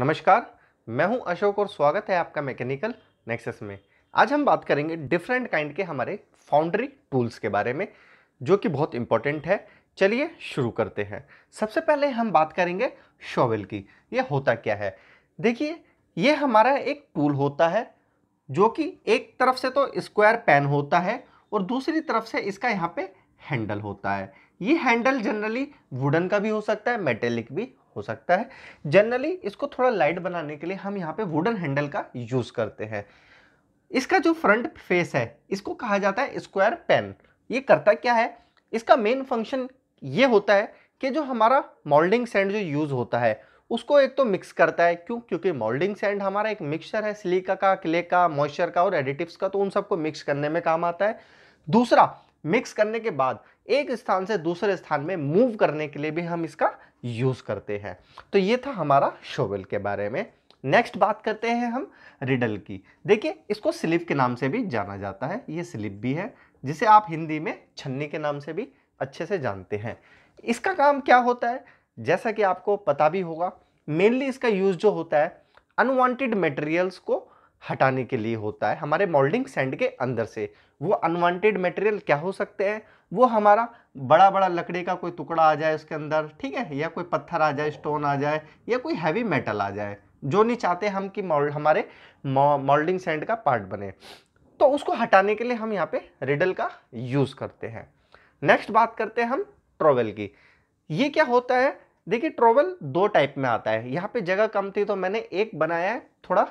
नमस्कार मैं हूं अशोक और स्वागत है आपका मैकेनिकल नेक्सस में आज हम बात करेंगे डिफरेंट काइंड के हमारे फाउंड्री टूल्स के बारे में जो कि बहुत इंपॉर्टेंट है चलिए शुरू करते हैं सबसे पहले हम बात करेंगे शॉवल की ये होता क्या है देखिए ये हमारा एक टूल होता है जो कि एक तरफ से तो स्क्वायर पैन होता है और दूसरी तरफ से इसका यहाँ पे हैंडल होता है ये हैंडल जनरली वुडन का भी हो सकता है मेटेलिक भी हो सकता है जनरली इसको थोड़ा लाइट बनाने के लिए हम यहाँ पे वुडन हैंडल का यूज़ करते हैं इसका जो फ्रंट फेस है इसको कहा जाता है स्क्वायर पेन ये करता क्या है इसका मेन फंक्शन ये होता है कि जो हमारा मोल्डिंग सैंड जो यूज़ होता है उसको एक तो मिक्स करता है क्यों क्योंकि मोल्डिंग सैंड हमारा एक मिक्सचर है सिलिका का क्ले का मॉइस्चर का और एडिटिव्स का तो उन सबको मिक्स करने में काम आता है दूसरा मिक्स करने के बाद एक स्थान से दूसरे स्थान में मूव करने के लिए भी हम इसका यूज़ करते हैं तो ये था हमारा शोवेल के बारे में नेक्स्ट बात करते हैं हम रिडल की देखिए इसको स्लिप के नाम से भी जाना जाता है ये स्लिप भी है जिसे आप हिंदी में छन्नी के नाम से भी अच्छे से जानते हैं इसका काम क्या होता है जैसा कि आपको पता भी होगा मेनली इसका यूज़ जो होता है अनवांटेड मटेरियल्स को हटाने के लिए होता है हमारे मोल्डिंग सैंड के अंदर से वो अनवांटेड मटेरियल क्या हो सकते हैं वो हमारा बड़ा बड़ा लकड़ी का कोई टुकड़ा आ जाए उसके अंदर ठीक है या कोई पत्थर आ जाए स्टोन आ जाए या कोई हैवी मेटल आ जाए जो नहीं चाहते हम कि मॉल हमारे मोल्डिंग सैंड का पार्ट बने तो उसको हटाने के लिए हम यहाँ पे रिडल का यूज़ करते हैं नेक्स्ट बात करते हैं हम ट्रोवेल की ये क्या होता है देखिए ट्रोवेल दो टाइप में आता है यहाँ पे जगह कम थी तो मैंने एक बनाया है थोड़ा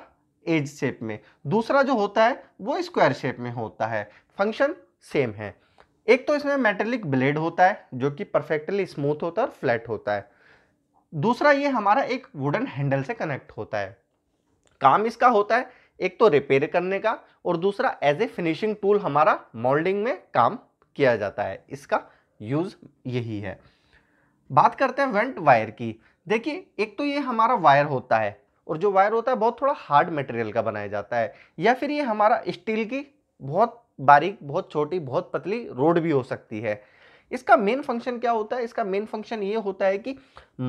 एज शेप में दूसरा जो होता है वो स्क्वायर शेप में होता है फंक्शन सेम है एक तो इसमें मेटेलिक ब्लेड होता है जो कि परफेक्टली स्मूथ होता है और फ्लैट होता है दूसरा ये हमारा एक वुडन हैंडल से कनेक्ट होता है काम इसका होता है एक तो रिपेयर करने का और दूसरा एज ए फिनिशिंग टूल हमारा मोल्डिंग में काम किया जाता है इसका यूज़ यही है बात करते हैं वेंट वायर की देखिए एक तो ये हमारा वायर होता है और जो वायर होता है बहुत थोड़ा हार्ड मटेरियल का बनाया जाता है या फिर ये हमारा स्टील की बहुत बारीक बहुत छोटी बहुत पतली रोड भी हो सकती है इसका मेन फंक्शन क्या होता है इसका मेन फंक्शन ये होता है कि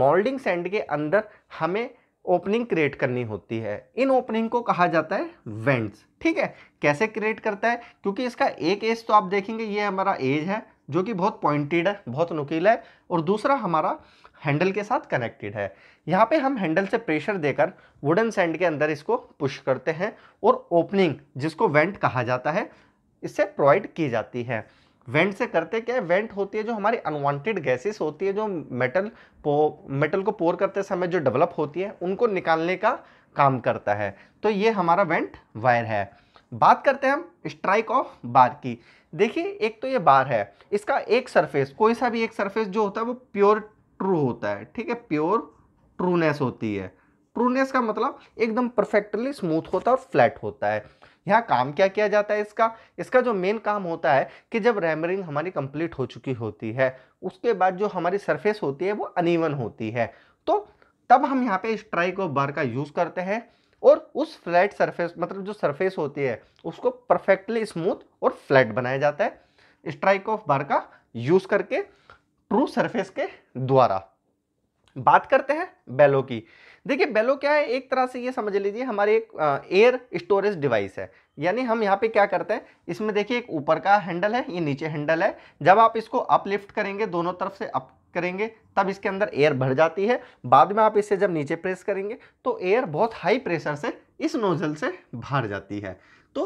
मोल्डिंग सैंड के अंदर हमें ओपनिंग क्रिएट करनी होती है इन ओपनिंग को कहा जाता है वेंट्स ठीक है कैसे क्रिएट करता है क्योंकि इसका एक एज तो आप देखेंगे ये हमारा एज है जो कि बहुत पॉइंटेड है बहुत नुकीला है और दूसरा हमारा हैंडल के साथ कनेक्टेड है यहाँ पे हम हैंडल से प्रेशर देकर वुडन सैंड के अंदर इसको पुश करते हैं और ओपनिंग जिसको वेंट कहा जाता है इससे प्रोवाइड की जाती है वेंट से करते क्या है वेंट होती है जो हमारी अनवांटेड गैसेस होती है जो मेटल पो मेटल को पोर करते समय जो डेवलप होती है उनको निकालने का काम करता है तो ये हमारा वेंट वायर है बात करते हैं हम स्ट्राइक ऑफ बार की देखिए एक तो ये बार है इसका एक सरफेस कोई सा भी एक सरफेस जो होता है वो प्योर ट्रू होता है ठीक है प्योर ट्रूनेस होती है ट्रूनेस का मतलब एकदम परफेक्टली स्मूथ होता है और फ्लैट होता है यहाँ काम क्या किया जाता है इसका इसका जो मेन काम होता है कि जब रैमरिंग हमारी कंप्लीट हो चुकी होती है उसके बाद जो हमारी सरफेस होती है वो अनइवन होती है तो तब हम यहाँ पे स्ट्राइक ऑफ बार का यूज़ करते हैं और उस फ्लैट सरफेस मतलब जो सरफेस होती है उसको परफेक्टली स्मूथ और फ्लैट बनाया जाता है स्ट्राइक ऑफ बार का यूज करके ट्रू सरफेस के द्वारा बात करते हैं बेलो की देखिए बेलो क्या है एक तरह से ये समझ लीजिए हमारे एक एयर स्टोरेज डिवाइस है यानी हम यहाँ पे क्या करते हैं इसमें देखिए एक ऊपर का हैंडल है ये नीचे हैंडल है जब आप इसको अपलिफ्ट करेंगे दोनों तरफ से अप करेंगे तब इसके अंदर एयर भर जाती है बाद में आप इसे जब नीचे प्रेस करेंगे तो एयर बहुत हाई प्रेशर से इस नोज़ल से भर जाती है तो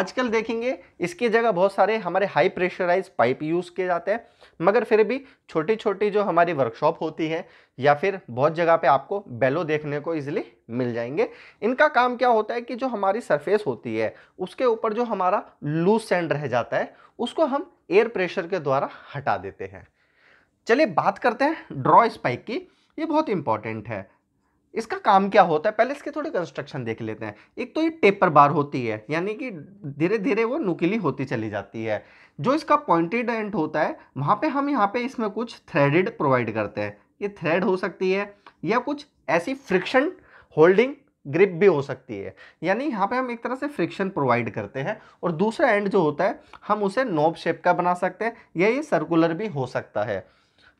आजकल देखेंगे इसकी जगह बहुत सारे हमारे हाई प्रेशराइज पाइप यूज़ किए जाते हैं मगर फिर भी छोटी छोटी जो हमारी वर्कशॉप होती है या फिर बहुत जगह पे आपको बेलो देखने को इजीली मिल जाएंगे इनका काम क्या होता है कि जो हमारी सरफेस होती है उसके ऊपर जो हमारा लूज सैंड रह जाता है उसको हम एयर प्रेशर के द्वारा हटा देते हैं चलिए बात करते हैं ड्रॉ स्पाइक की ये बहुत इंपॉर्टेंट है इसका काम क्या होता है पहले इसके थोड़े कंस्ट्रक्शन देख लेते हैं एक तो ये टेपर बार होती है यानी कि धीरे धीरे वो नुकीली होती चली जाती है जो इसका पॉइंटेड एंड होता है वहाँ पे हम यहाँ पे इसमें कुछ थ्रेडेड प्रोवाइड करते हैं ये थ्रेड हो सकती है या कुछ ऐसी फ्रिक्शन होल्डिंग ग्रिप भी हो सकती है यानी यहाँ पे हम एक तरह से फ्रिक्शन प्रोवाइड करते हैं और दूसरा एंड जो होता है हम उसे नोब शेप का बना सकते हैं या ये सर्कुलर भी हो सकता है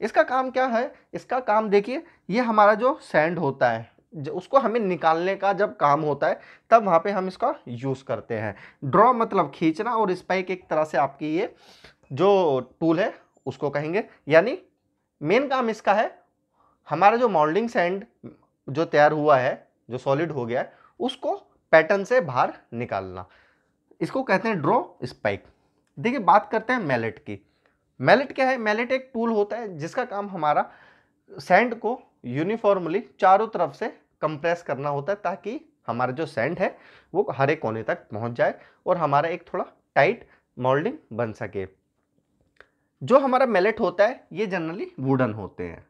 इसका काम क्या है इसका काम देखिए ये हमारा जो सैंड होता है उसको हमें निकालने का जब काम होता है तब वहाँ पे हम इसका यूज़ करते हैं ड्रॉ मतलब खींचना और स्पाइक एक तरह से आपकी ये जो टूल है उसको कहेंगे यानी मेन काम इसका है हमारा जो मॉल्डिंग सैंड जो तैयार हुआ है जो सॉलिड हो गया है उसको पैटर्न से बाहर निकालना इसको कहते हैं ड्रॉ स्पाइक देखिए बात करते हैं मैलेट की मैलेट क्या है मैलेट एक टूल होता है जिसका काम हमारा सैंड को यूनिफॉर्मली चारों तरफ से कंप्रेस करना होता है ताकि हमारा जो सैंड है वो हरे कोने तक पहुंच जाए और हमारा एक थोड़ा टाइट मोल्डिंग बन सके जो हमारा मेलेट होता है ये जनरली वुडन होते हैं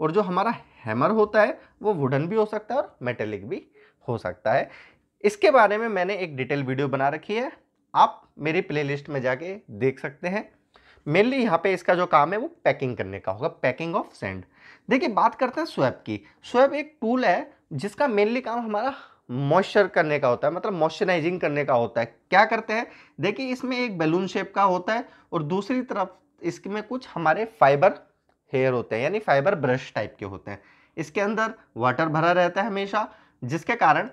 और जो हमारा हैमर होता है वो वुडन भी हो सकता है और मेटेलिक भी हो सकता है इसके बारे में मैंने एक डिटेल वीडियो बना रखी है आप मेरी प्लेलिस्ट में जाके देख सकते हैं मेनली यहाँ पे इसका जो काम है वो पैकिंग करने का होगा पैकिंग ऑफ सेंड देखिए बात करते हैं स्वैप की स्वैप एक टूल है जिसका मेनली काम हमारा मॉइस्चर करने का होता है मतलब मॉइस्चराइजिंग करने का होता है क्या करते हैं देखिए इसमें एक बैलून शेप का होता है और दूसरी तरफ इसमें कुछ हमारे फाइबर हेयर होते हैं यानी फाइबर ब्रश टाइप के होते हैं इसके अंदर वाटर भरा रहता है हमेशा जिसके कारण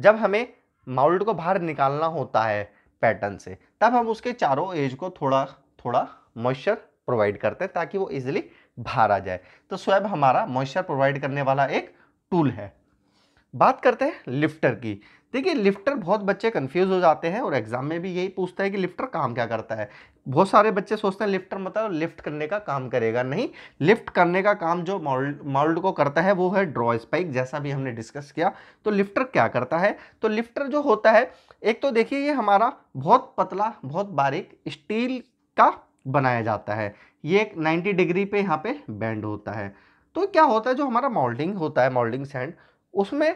जब हमें माउल्ड को बाहर निकालना होता है पैटर्न से तब हम उसके चारों एज को थोड़ा थोड़ा मॉइस्चर प्रोवाइड करते हैं ताकि वो इजिली बाहर आ जाए तो स्वैब हमारा मॉइस्चर प्रोवाइड करने वाला एक टूल है बात करते हैं लिफ्टर की देखिए लिफ्टर बहुत बच्चे कंफ्यूज हो जाते हैं और एग्जाम में भी यही पूछता है कि लिफ्टर काम क्या करता है बहुत सारे बच्चे सोचते हैं लिफ्टर मतलब लिफ्ट करने का काम करेगा नहीं लिफ्ट करने का काम जो मॉल्ड मॉल्ड को करता है वो है ड्रॉ स्पाइक जैसा भी हमने डिस्कस किया तो लिफ्टर क्या करता है तो लिफ्टर जो होता है एक तो देखिए ये हमारा बहुत पतला बहुत बारीक स्टील का बनाया जाता है ये एक 90 डिग्री पे यहाँ पे बैंड होता है तो क्या होता है जो हमारा मोल्डिंग होता है मोल्डिंग सैंड उसमें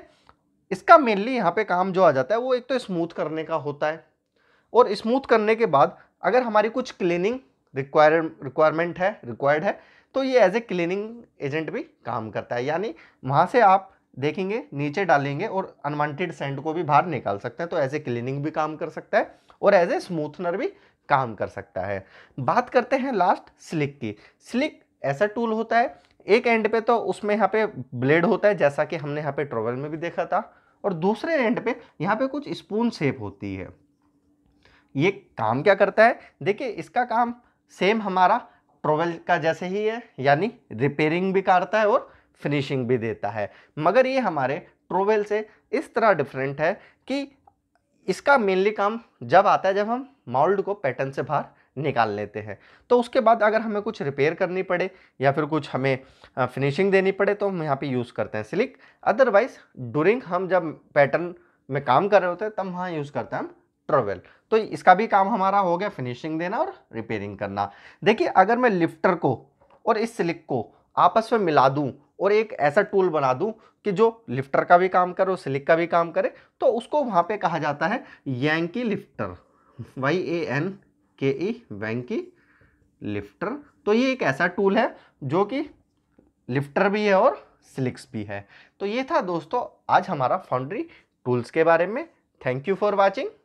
इसका मेनली यहाँ पे काम जो आ जाता है वो एक तो स्मूथ करने का होता है और स्मूथ करने के बाद अगर हमारी कुछ क्लीनिंग रिक्वायर रिक्वायरमेंट है रिक्वायर्ड है तो ये एज ए क्लीनिंग एजेंट भी काम करता है यानी वहाँ से आप देखेंगे नीचे डालेंगे और अनवांटेड सेंड को भी बाहर निकाल सकते हैं तो एज ए क्लीनिंग भी काम कर सकता है और एज ए स्मूथनर भी काम कर सकता है बात करते हैं लास्ट स्लिक की स्लिक ऐसा टूल होता है एक एंड पे तो उसमें यहाँ पे ब्लेड होता है जैसा कि हमने यहाँ पे ट्रोवल में भी देखा था और दूसरे एंड पे यहाँ पे कुछ स्पून शेप होती है ये काम क्या करता है देखिए इसका काम सेम हमारा ट्रोवल का जैसे ही है यानी रिपेयरिंग भी करता है और फिनिशिंग भी देता है मगर ये हमारे ट्रोवेल से इस तरह डिफरेंट है कि इसका मेनली काम जब आता है जब हम माउल्ड को पैटर्न से बाहर निकाल लेते हैं तो उसके बाद अगर हमें कुछ रिपेयर करनी पड़े या फिर कुछ हमें फिनिशिंग देनी पड़े तो हम यहाँ पे यूज़ करते हैं सिलिक अदरवाइज डूरिंग हम जब पैटर्न में काम कर रहे होते हैं तब वहाँ यूज़ करते हैं हम ट्रोवेल तो इसका भी काम हमारा हो गया फिनिशिंग देना और रिपेयरिंग करना देखिए अगर मैं लिफ्टर को और इस सिलिक को आपस में मिला दूँ और एक ऐसा टूल बना दूं कि जो लिफ्टर का भी काम करे और सिलिक का भी काम करे तो उसको वहाँ पे कहा जाता है yankee lifter Y A N K E Venky lifter तो ये एक ऐसा टूल है जो कि लिफ्टर भी है और सिलिक्स भी है तो ये था दोस्तों आज हमारा फाउंड्री टूल्स के बारे में थैंक यू फॉर वॉचिंग